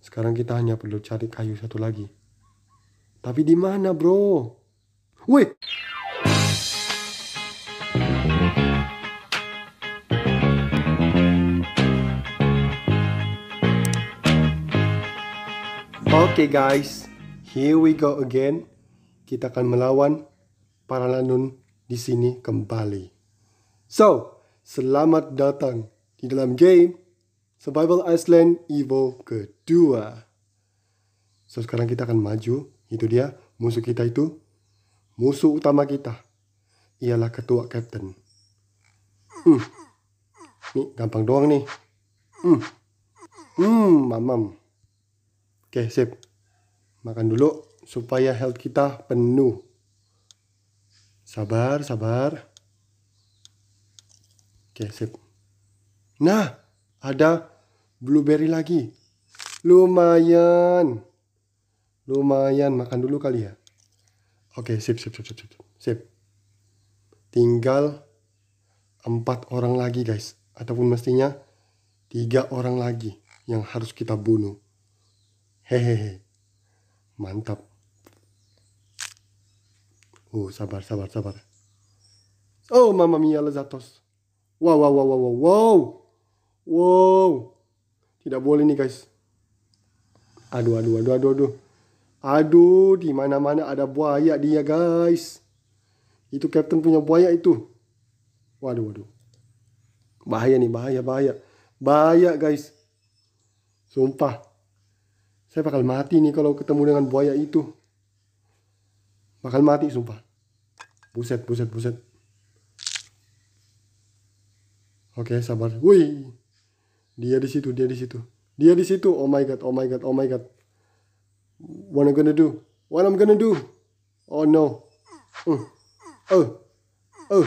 Sekarang kita hanya perlu cari kayu satu lagi. Tapi di mana, bro? Woi! Oke okay guys, here we go again. Kita akan melawan para lanun di sini kembali. So, selamat datang di dalam game Survival Iceland Evo kedua. So sekarang kita akan maju. Itu dia musuh kita itu. Musuh utama kita ialah ketua captain. Hmm. Nih, gampang doang nih. Hmm. Hmm, mamam. Oke, okay, sip. Makan dulu supaya health kita penuh. Sabar, sabar. Oke, okay, sip. Nah, ada blueberry lagi. Lumayan. Lumayan makan dulu kali ya. Oke, sip sip sip sip sip. Sip. Tinggal empat orang lagi guys ataupun mestinya tiga orang lagi yang harus kita bunuh. Hehehe. Mantap. Oh, sabar sabar sabar. Oh, Mama mia lezatos. Wow wow wow wow wow. Wow. Wow. Tidak boleh nih guys. Aduh, aduh, aduh, aduh, aduh. Aduh, di mana-mana ada buaya dia guys. Itu Captain punya buaya itu. Waduh, waduh. Bahaya nih, bahaya, bahaya. Bahaya guys. Sumpah. Saya bakal mati nih kalau ketemu dengan buaya itu. Bakal mati sumpah. Buset, buset, buset. Oke, okay, sabar. Wih dia di situ dia di situ dia di situ oh my god oh my god oh my god what I'm gonna do what I'm gonna do oh no Oh, oh, oh.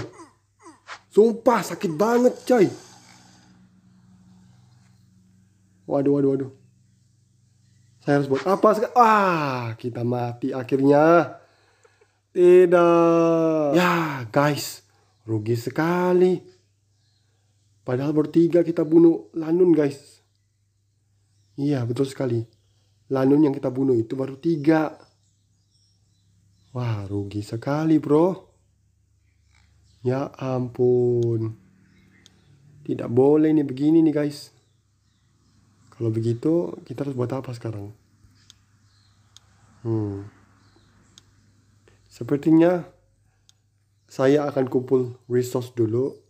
Sumpah sakit banget coy. Waduh, waduh, waduh. Saya harus buat apa? sekarang? Ah, kita mati akhirnya. Tidak. Ya, guys. Rugi sekali. Padahal bertiga kita bunuh Lanun guys. Iya betul sekali. Lanun yang kita bunuh itu baru tiga. Wah rugi sekali bro. Ya ampun. Tidak boleh ini begini nih guys. Kalau begitu kita harus buat apa sekarang? Hmm. Sepertinya saya akan kumpul resource dulu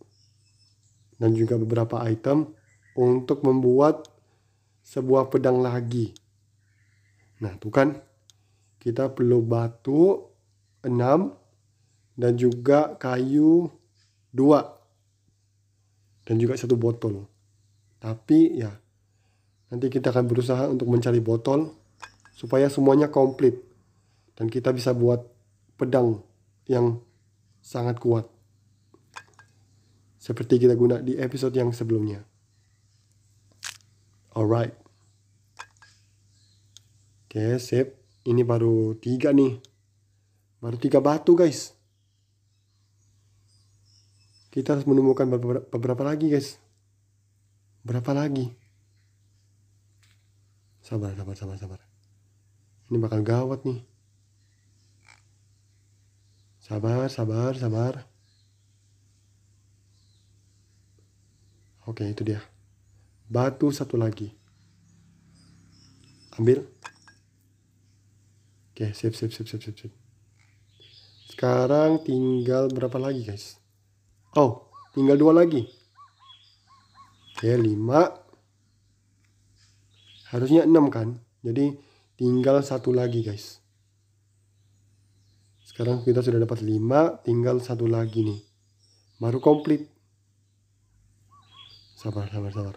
dan juga beberapa item untuk membuat sebuah pedang lagi. Nah, tuh kan kita perlu batu 6 dan juga kayu 2 dan juga satu botol. Tapi ya nanti kita akan berusaha untuk mencari botol supaya semuanya komplit dan kita bisa buat pedang yang sangat kuat seperti kita guna di episode yang sebelumnya. Alright. Oke, okay, sip. Ini baru tiga nih. Baru tiga batu, guys. Kita harus menemukan beberapa, beberapa lagi, guys. Berapa lagi? Sabar, sabar, sabar, sabar. Ini bakal gawat nih. Sabar, sabar, sabar. Oke, itu dia. Batu satu lagi. Ambil. Oke, sip, sip, sip, sip, sip, sip. Sekarang tinggal berapa lagi, guys? Oh, tinggal dua lagi. Oke, lima. Harusnya enam kan? Jadi tinggal satu lagi, guys. Sekarang kita sudah dapat lima, tinggal satu lagi nih. Baru komplit sabar sabar sabar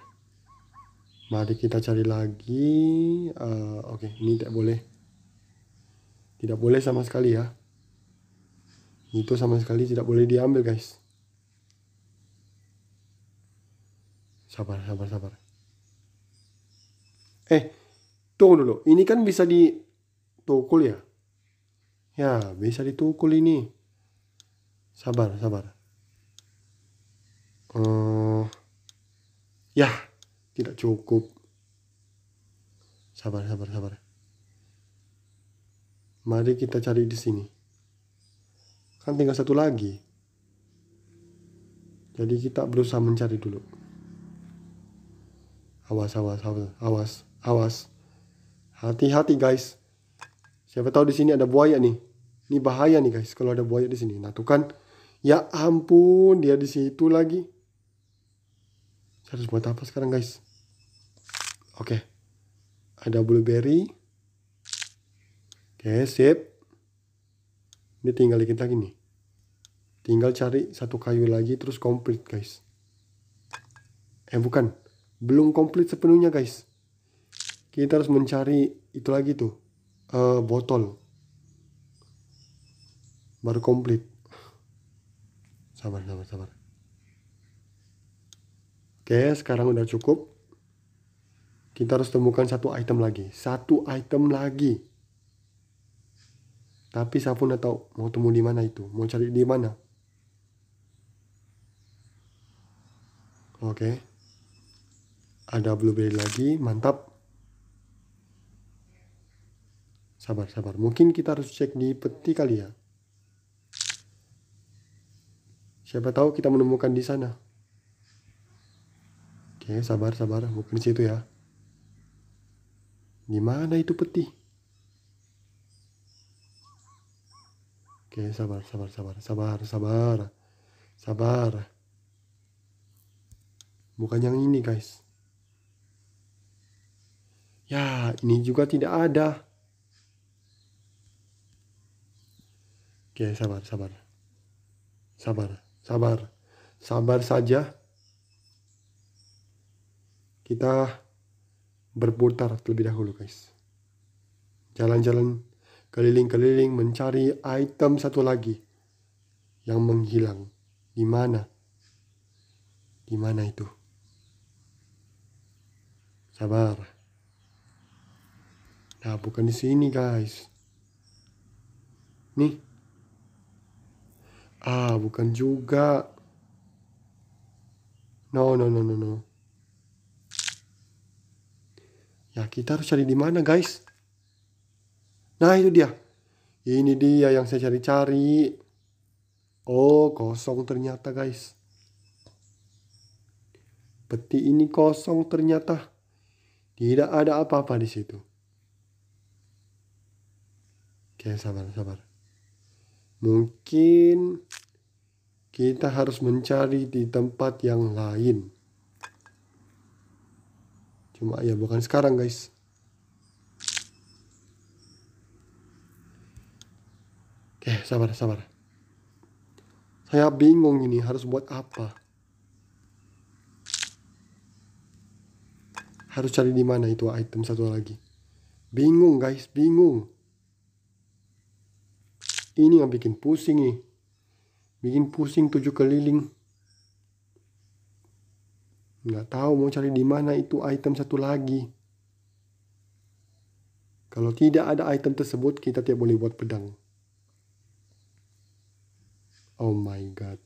mari kita cari lagi uh, oke okay, ini tidak boleh tidak boleh sama sekali ya itu sama sekali tidak boleh diambil guys sabar sabar sabar eh tunggu dulu ini kan bisa ditukul ya ya bisa ditukul ini sabar sabar uh, ya tidak cukup sabar sabar sabar mari kita cari di sini kan tinggal satu lagi jadi kita berusaha mencari dulu awas awas awas awas awas hati-hati guys siapa tahu di sini ada buaya nih ini bahaya nih guys kalau ada buaya di sini nah tuh kan ya ampun dia di situ lagi saya harus buat apa sekarang guys? Oke. Okay. Ada blueberry. Oke, okay, sip. Ini tinggal dikit lagi nih. Tinggal cari satu kayu lagi terus komplit guys. Eh bukan. Belum komplit sepenuhnya guys. Kita harus mencari itu lagi tuh. Uh, botol. Baru komplit. Sabar, sabar, sabar. Oke, sekarang udah cukup. Kita harus temukan satu item lagi. Satu item lagi. Tapi saya pun tahu mau temu di mana itu, mau cari di mana. Oke. Ada blueberry lagi, mantap. Sabar, sabar. Mungkin kita harus cek di peti kali ya. Siapa tahu kita menemukan di sana. Oke, sabar, sabar. Bukan di situ ya. Di mana itu peti? Oke, sabar, sabar, sabar, sabar, sabar, sabar. Bukan yang ini, guys. Ya, ini juga tidak ada. Oke, sabar, sabar. Sabar, sabar. Sabar saja kita berputar terlebih dahulu guys. Jalan-jalan keliling-keliling mencari item satu lagi yang menghilang. Di mana? Di mana itu? Sabar. Nah, bukan di sini, guys. Nih. Ah, bukan juga. No, no, no, no, no. Nah, kita harus cari di mana, guys? Nah, itu dia. Ini dia yang saya cari-cari. Oh, kosong ternyata, guys. Peti ini kosong ternyata. Tidak ada apa-apa di situ. Oke, sabar, sabar. Mungkin kita harus mencari di tempat yang lain cuma ya bukan sekarang guys oke sabar sabar saya bingung ini harus buat apa harus cari di mana itu item satu lagi bingung guys bingung ini yang bikin pusing nih bikin pusing tujuh keliling Nggak tahu mau cari di mana itu item satu lagi. Kalau tidak ada item tersebut, kita tidak boleh buat pedang. Oh my god.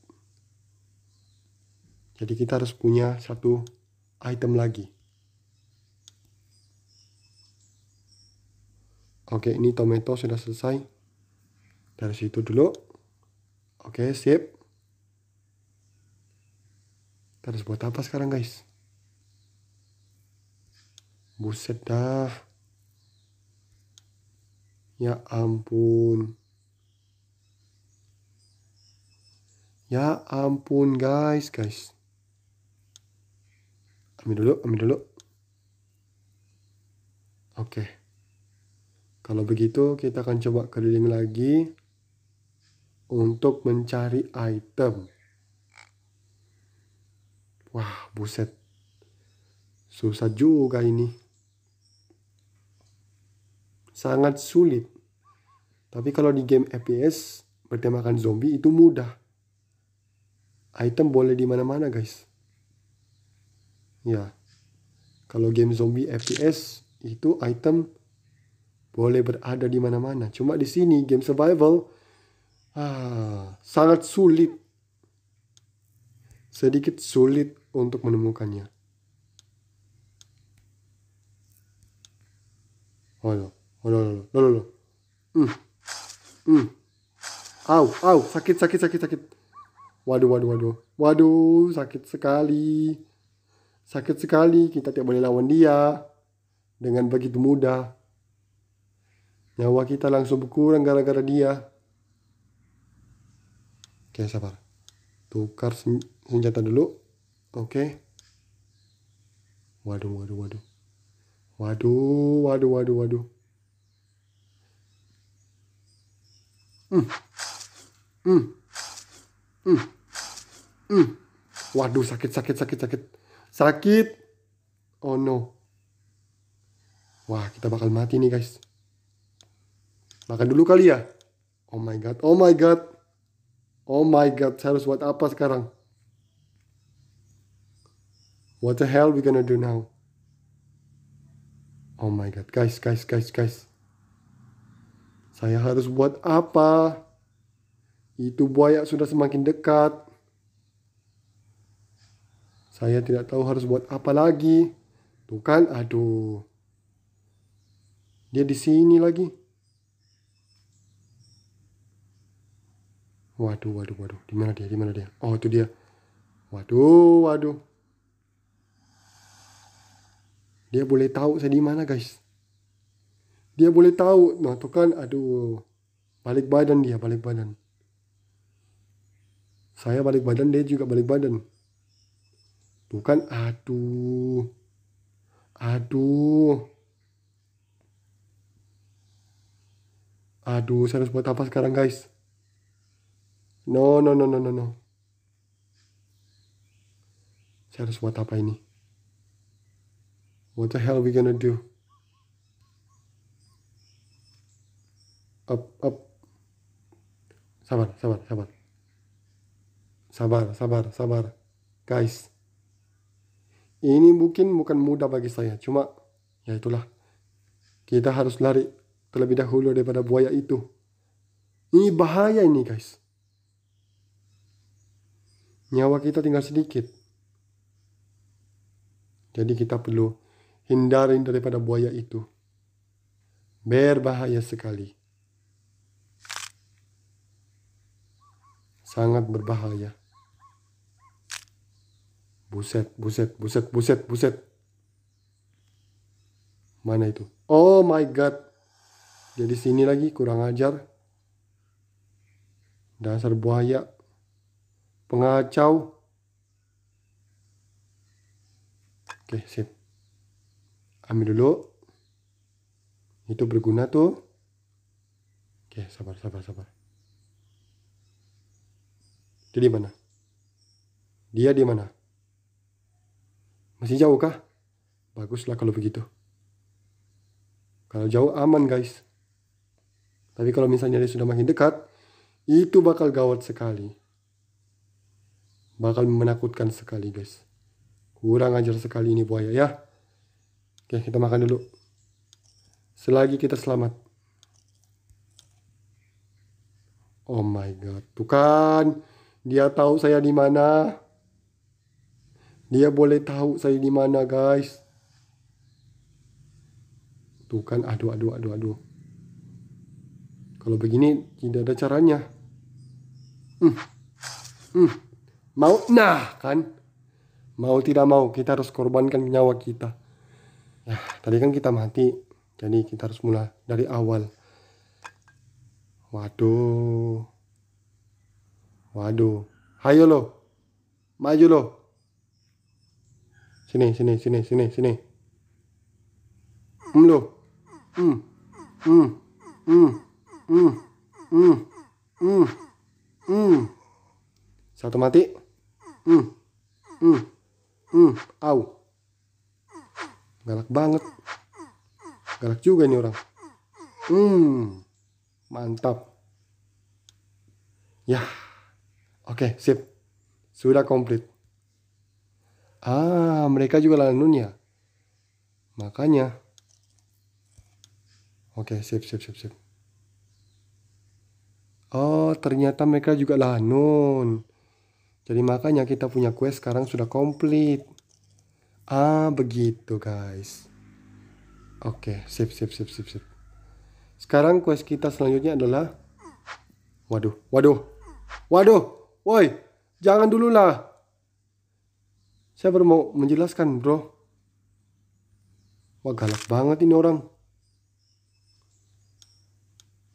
Jadi kita harus punya satu item lagi. Oke, ini tomato sudah selesai. Dari situ dulu. Oke, sip. Kita buat apa sekarang guys? Buset dah. Ya ampun. Ya ampun guys, guys. Ambil dulu, ambil dulu. Oke. Kalau begitu kita akan coba keliling lagi untuk mencari item. Wah, buset. Susah juga ini. Sangat sulit. Tapi kalau di game FPS bertemakan zombie itu mudah. Item boleh di mana-mana, guys. Ya. Kalau game zombie FPS itu item boleh berada di mana-mana. Cuma di sini game survival ah, sangat sulit. Sedikit sulit untuk menemukannya. Halo, halo, halo, halo, halo. Hmm. Hmm. Au, au, sakit, sakit, sakit, sakit. Waduh, waduh, waduh. Waduh, sakit sekali. Sakit sekali, kita tidak boleh lawan dia. Dengan begitu mudah. Nyawa kita langsung berkurang gara-gara dia. Oke, sabar. Tukar sen senjata dulu. Oke. Okay. Waduh, waduh, waduh. Waduh, waduh, waduh, waduh. Hmm. Hmm. Hmm. Hmm. Waduh, sakit, sakit, sakit, sakit. Sakit. Oh no. Wah, kita bakal mati nih, guys. Makan dulu kali ya. Oh my god, oh my god. Oh my god, saya harus buat apa sekarang? What the hell we gonna do now? Oh my god, guys, guys, guys, guys. Saya harus buat apa? Itu buaya sudah semakin dekat. Saya tidak tahu harus buat apa lagi. Tuh kan, aduh. Dia di sini lagi. Waduh, waduh, waduh. Di mana dia? Di mana dia? Oh, itu dia. Waduh, waduh. Dia boleh tahu saya di mana guys. Dia boleh tahu. Nah, tu kan aduh. Balik badan dia, balik badan. Saya balik badan, dia juga balik badan. kan aduh. Aduh. Aduh, saya harus buat apa sekarang guys? No, no, no, no, no, no. Saya harus buat apa ini? What the hell are we gonna do? Up, up. Sabar, sabar, sabar. Sabar, sabar, sabar. Guys. Ini mungkin bukan mudah bagi saya. Cuma, ya itulah. Kita harus lari terlebih dahulu daripada buaya itu. Ini bahaya ini guys. Nyawa kita tinggal sedikit. Jadi kita perlu hindari daripada buaya itu. Berbahaya sekali. Sangat berbahaya. Buset, buset, buset, buset, buset. Mana itu? Oh my god. Jadi sini lagi kurang ajar. Dasar buaya. Pengacau. Oke, sip ambil dulu itu berguna tuh oke sabar sabar sabar dia di mana dia di mana masih jauh kah baguslah kalau begitu kalau jauh aman guys tapi kalau misalnya dia sudah makin dekat itu bakal gawat sekali bakal menakutkan sekali guys kurang ajar sekali ini buaya ya Oke, kita makan dulu. Selagi kita selamat. Oh my god. Tuh kan, dia tahu saya di mana. Dia boleh tahu saya di mana, guys. Tuh kan, aduh aduh aduh aduh. Kalau begini tidak ada caranya. Hmm. Hmm. Mau nah kan? Mau tidak mau kita harus korbankan nyawa kita. Nah, tadi kan kita mati, jadi kita harus mulai dari awal. Waduh. Waduh. Hayo lo. Maju lo. Sini, sini, sini, sini, sini. Hmm lo. Hmm. Hmm. Hmm. Hmm. Hmm. Hmm. Hmm. Satu mati. Hmm. Hmm. Hmm. Au. Galak banget. Galak juga nih orang. Hmm. Mantap. Ya. Oke, okay, sip. Sudah komplit. Ah, mereka juga lanun ya. Makanya. Oke, okay, sip, sip, sip, sip. Oh, ternyata mereka juga lanun Jadi makanya kita punya quest sekarang sudah komplit. Ah, begitu guys. Oke, sip, sip, sip, sip, sip. Sekarang quest kita selanjutnya adalah... Waduh, waduh, waduh, woi, jangan dulu lah. Saya baru mau menjelaskan bro. Wah galak banget ini orang.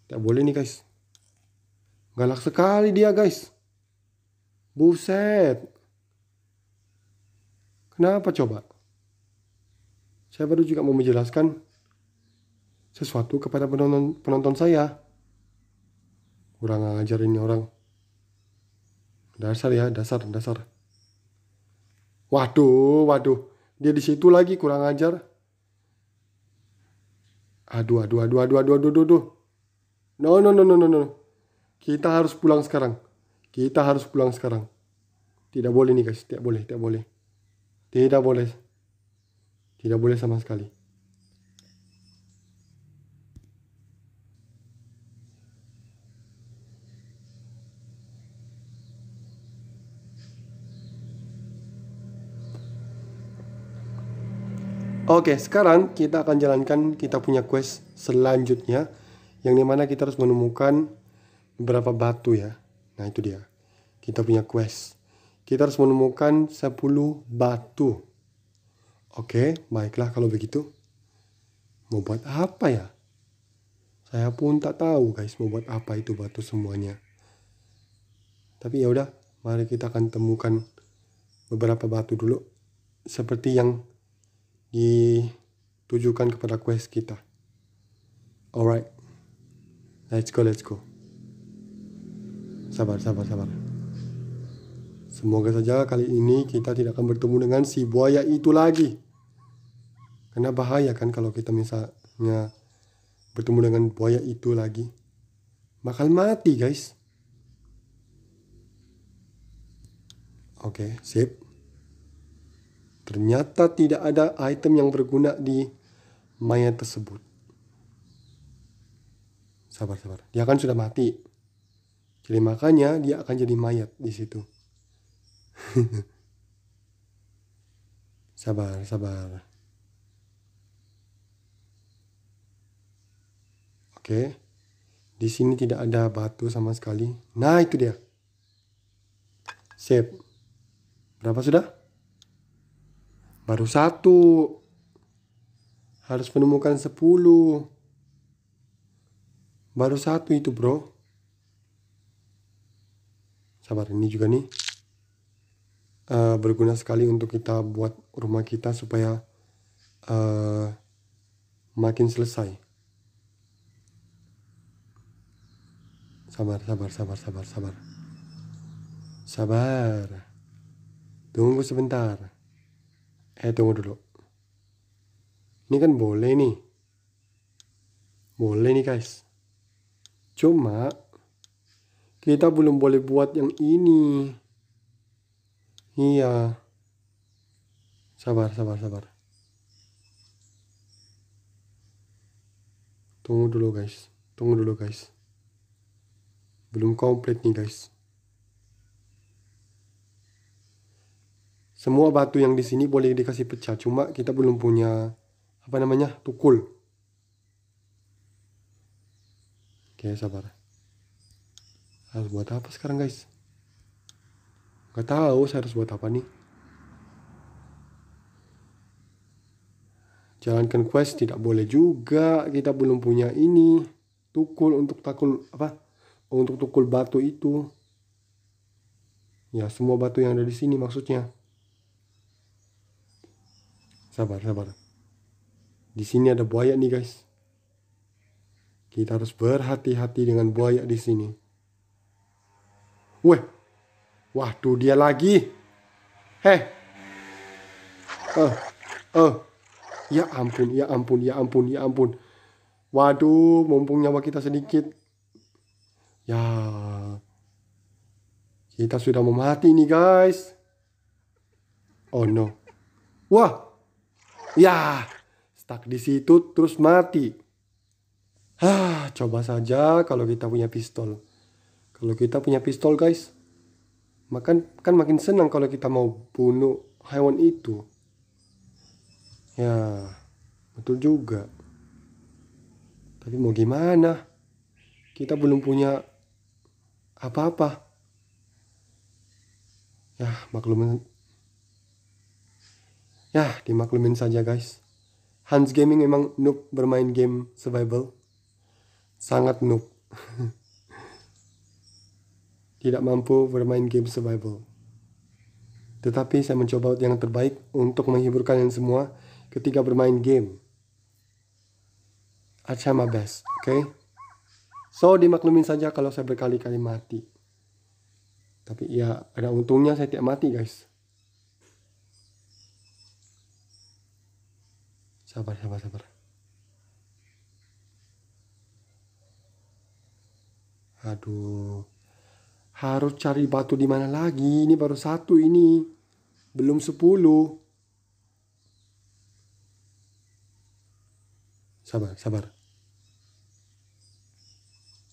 Tidak boleh nih guys. Galak sekali dia guys. Buset. Kenapa coba? Saya baru juga mau menjelaskan sesuatu kepada penonton, penonton saya. Kurang ajar ini orang. Dasar ya, dasar, dasar. Waduh, waduh. Dia di situ lagi kurang ajar. Aduh, aduh, aduh, aduh, aduh, aduh, aduh, aduh. No, no, no, no, no, no. Kita harus pulang sekarang. Kita harus pulang sekarang. Tidak boleh nih guys, tidak boleh, tidak boleh. Tidak boleh. Tidak boleh sama sekali. Oke, sekarang kita akan jalankan kita punya quest selanjutnya yang dimana kita harus menemukan beberapa batu ya. Nah itu dia, kita punya quest kita harus menemukan 10 batu. Oke, baiklah kalau begitu. Mau buat apa ya? Saya pun tak tahu guys mau buat apa itu batu semuanya. Tapi ya udah, mari kita akan temukan beberapa batu dulu seperti yang ditujukan kepada quest kita. Alright. Let's go, let's go. Sabar, sabar, sabar. Semoga saja kali ini kita tidak akan bertemu dengan si buaya itu lagi. Karena bahaya kan kalau kita misalnya bertemu dengan buaya itu lagi. Bakal mati guys. Oke, okay, sip. Ternyata tidak ada item yang berguna di mayat tersebut. Sabar, sabar. Dia kan sudah mati. Jadi makanya dia akan jadi mayat di situ. sabar, sabar. Oke. Di sini tidak ada batu sama sekali. Nah, itu dia. Sip. Berapa sudah? Baru satu. Harus menemukan sepuluh. Baru satu itu, bro. Sabar, ini juga nih. Eh, berguna sekali untuk kita buat rumah kita supaya uh, makin selesai. Sabar, sabar, sabar, sabar, sabar. Sabar. Tunggu sebentar. Eh, tunggu dulu. Ini kan boleh nih. Boleh nih guys. Cuma kita belum boleh buat yang ini. Iya. Sabar, sabar, sabar. Tunggu dulu guys. Tunggu dulu guys. Belum komplit nih guys. Semua batu yang di sini boleh dikasih pecah. Cuma kita belum punya apa namanya tukul. Oke sabar. Harus buat apa sekarang guys? nggak tahu saya harus buat apa nih jalankan quest tidak boleh juga kita belum punya ini tukul untuk takul apa untuk tukul batu itu ya semua batu yang ada di sini maksudnya sabar sabar di sini ada buaya nih guys kita harus berhati-hati dengan buaya di sini weh Waduh dia lagi. Heh. Eh. eh. Ya ampun, ya ampun, ya ampun, ya ampun. Waduh, mumpung nyawa kita sedikit. Ya. Kita sudah mau mati nih, guys. Oh no. Wah. Ya. Stuck di situ terus mati. Hah, coba saja kalau kita punya pistol. Kalau kita punya pistol, guys. Makan kan makin senang kalau kita mau bunuh hewan itu. Ya, betul juga. Tapi mau gimana? Kita belum punya apa-apa. Ya, maklumin. Ya, dimaklumin saja guys. Hans Gaming memang noob bermain game survival. Sangat noob. tidak mampu bermain game survival. Tetapi saya mencoba yang terbaik untuk menghibur kalian semua ketika bermain game. I try my best, oke? Okay? So, dimaklumin saja kalau saya berkali-kali mati. Tapi ya, ada untungnya saya tidak mati, guys. Sabar, sabar, sabar. Aduh. Harus cari batu di mana lagi? Ini baru satu ini. Belum sepuluh. Sabar, sabar.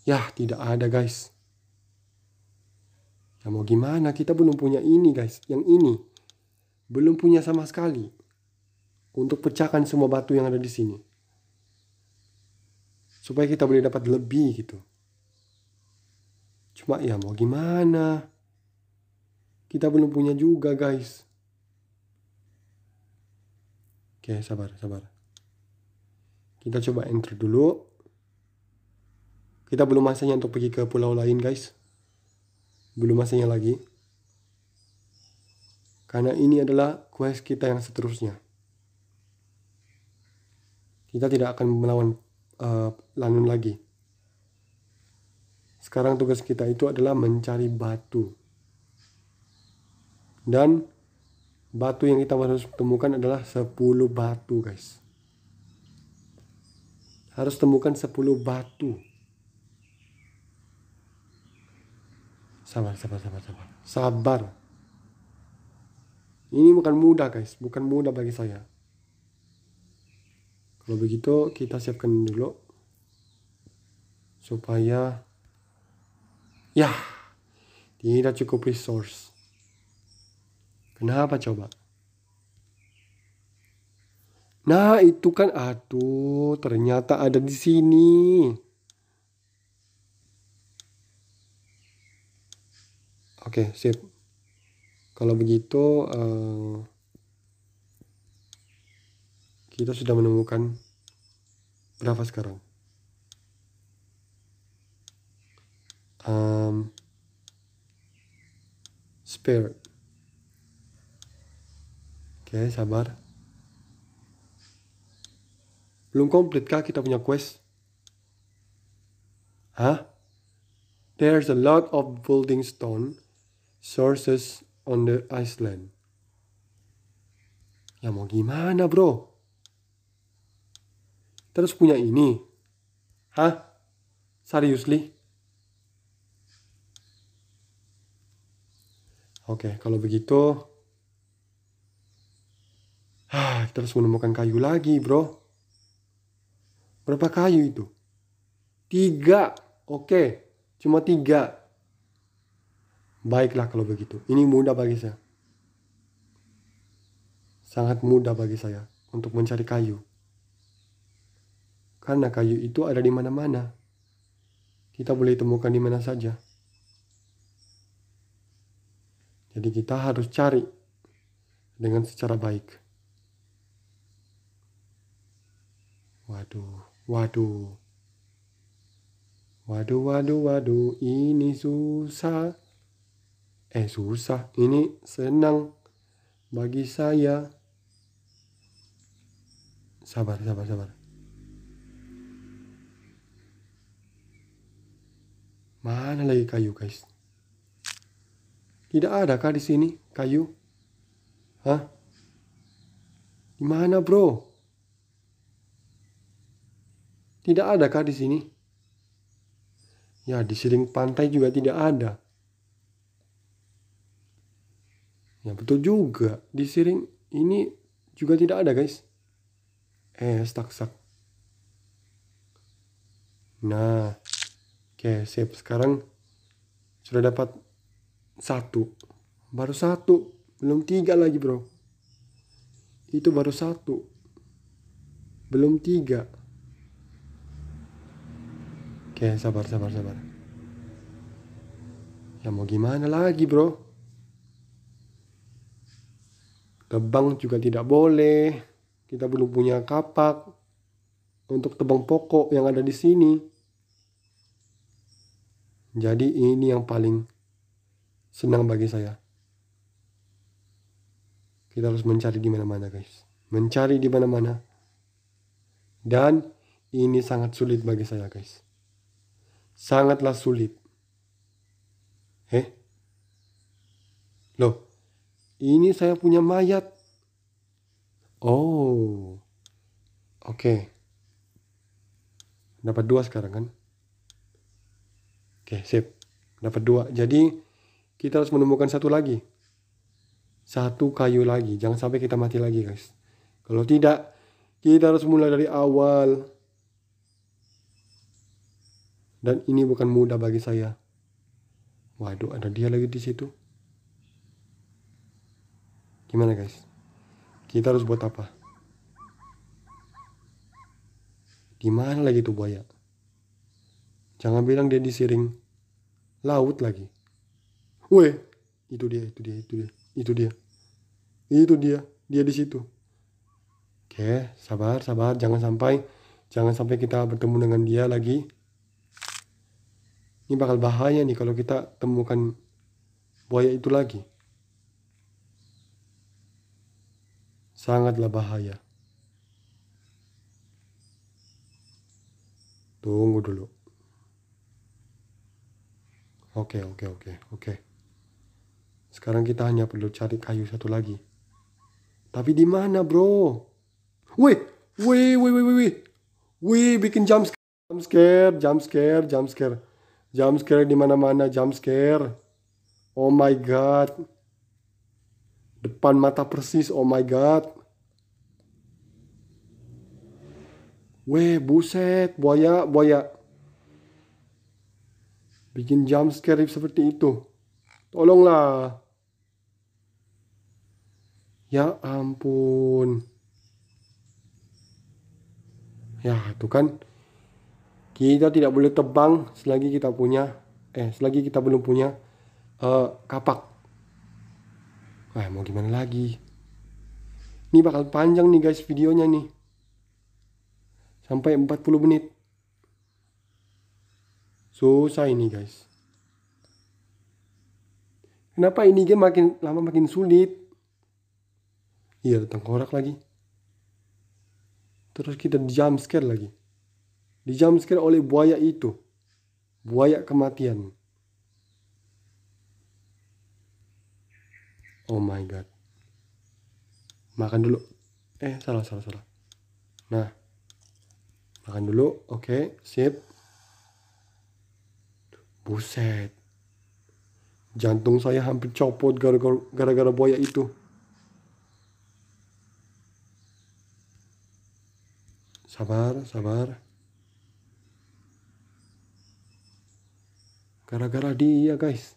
Yah, tidak ada guys. Ya mau gimana? Kita belum punya ini guys. Yang ini. Belum punya sama sekali. Untuk pecahkan semua batu yang ada di sini. Supaya kita boleh dapat lebih gitu. Cuma ya mau gimana? Kita belum punya juga guys. Oke sabar sabar. Kita coba enter dulu. Kita belum masanya untuk pergi ke pulau lain guys. Belum masanya lagi. Karena ini adalah quest kita yang seterusnya. Kita tidak akan melawan uh, Lanun lagi. Sekarang tugas kita itu adalah mencari batu. Dan batu yang kita harus temukan adalah 10 batu, guys. Harus temukan 10 batu. Sabar, sabar, sabar, sabar. Sabar. Ini bukan mudah, guys. Bukan mudah bagi saya. Kalau begitu, kita siapkan dulu supaya Ya, tidak cukup resource. Kenapa coba? Nah, itu kan aduh, ternyata ada di sini. Oke, okay, sip. Kalau begitu uh, kita sudah menemukan berapa sekarang? um, spirit. Oke, okay, sabar. Belum komplit kah kita punya quest? Hah? There's a lot of building stone sources on the island. Ya mau gimana bro? Terus punya ini? Hah? Seriously? Oke, kalau begitu ah, kita harus menemukan kayu lagi, bro. Berapa kayu itu? Tiga. Oke, cuma tiga. Baiklah kalau begitu. Ini mudah bagi saya. Sangat mudah bagi saya untuk mencari kayu. Karena kayu itu ada di mana-mana. Kita boleh temukan di mana saja. Jadi kita harus cari dengan secara baik. Waduh, waduh. Waduh, waduh, waduh, ini susah. Eh, susah. Ini senang bagi saya. Sabar, sabar, sabar. Mana lagi kayu, guys? Tidak ada adakah di sini kayu? Hah? Di mana, Bro? Tidak ada adakah di sini? Ya, di siling pantai juga tidak ada. Ya, betul juga. Di siring ini juga tidak ada, guys. Eh, stak. Nah, oke, sip. Sekarang sudah dapat satu baru satu belum tiga lagi bro itu baru satu belum tiga oke sabar sabar sabar ya mau gimana lagi bro tebang juga tidak boleh kita belum punya kapak untuk tebang pokok yang ada di sini jadi ini yang paling senang bagi saya. Kita harus mencari di mana-mana guys. Mencari di mana-mana. Dan ini sangat sulit bagi saya guys. Sangatlah sulit. Heh? Loh, ini saya punya mayat. Oh, oke. Okay. Dapat dua sekarang kan? Oke, okay, sip. Dapat dua. Jadi, kita harus menemukan satu lagi. Satu kayu lagi. Jangan sampai kita mati lagi, guys. Kalau tidak, kita harus mulai dari awal. Dan ini bukan mudah bagi saya. Waduh, ada dia lagi di situ. Gimana, guys? Kita harus buat apa? Di mana lagi itu, buaya? Jangan bilang dia disiring laut lagi. Woi, itu dia, itu dia, itu dia, itu dia. Itu dia, dia di situ. Oke, sabar, sabar, jangan sampai jangan sampai kita bertemu dengan dia lagi. Ini bakal bahaya nih kalau kita temukan buaya itu lagi. Sangatlah bahaya. Tunggu dulu. Oke, oke, oke, oke. Sekarang kita hanya perlu cari kayu satu lagi. Tapi di mana, bro? Wih, wih, wih, wih, wih. Wih, bikin jump scare, jump scare, jump scare, jump scare. Jump scare di mana-mana, jump scare. Oh my god. Depan mata persis, oh my god. Weh, buset, buaya, buaya. Bikin jump scare seperti itu. Tolonglah. Ya ampun. Ya, itu kan. Kita tidak boleh tebang. selagi kita punya eh selagi kita belum punya uh, kapak. Wah, eh, mau gimana lagi? Ini bakal panjang nih guys videonya nih. Sampai 40 menit. Susah ini guys. Kenapa ini game makin lama makin sulit? iya ada tengkorak lagi terus kita di jump scare lagi di jump scare oleh buaya itu buaya kematian oh my god makan dulu eh salah salah salah nah makan dulu oke okay, sip buset jantung saya hampir copot gara-gara buaya itu sabar sabar gara-gara dia guys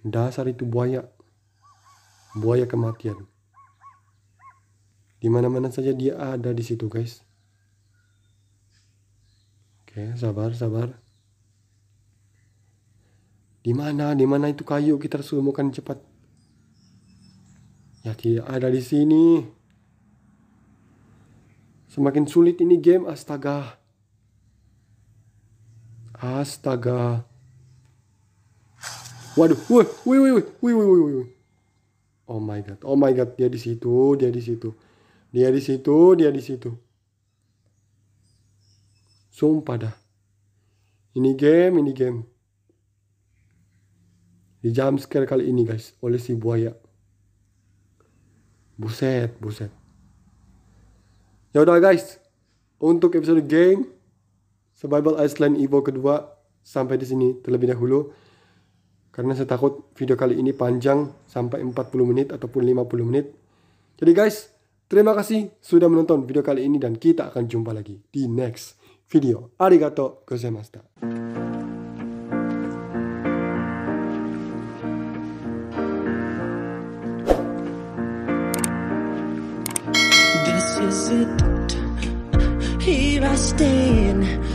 dasar itu buaya buaya kematian Di mana mana saja dia ada di situ guys oke sabar sabar Di mana, di mana itu kayu kita harus temukan cepat ya tidak ada di sini Semakin sulit ini game, astaga. Astaga. Waduh, woi, Wih Wih Wih Wih woi, woi. Oh my god, oh my god, dia di situ, dia di situ. Dia di situ, dia di situ. Sumpah dah. Ini game, ini game. Di jump scare kali ini guys oleh si buaya. Buset, buset. Ya udah guys, untuk episode game Survival Iceland Evo kedua sampai di sini terlebih dahulu. Karena saya takut video kali ini panjang sampai 40 menit ataupun 50 menit. Jadi guys, terima kasih sudah menonton video kali ini dan kita akan jumpa lagi di next video. Arigato gozaimashita. This is it. Stand.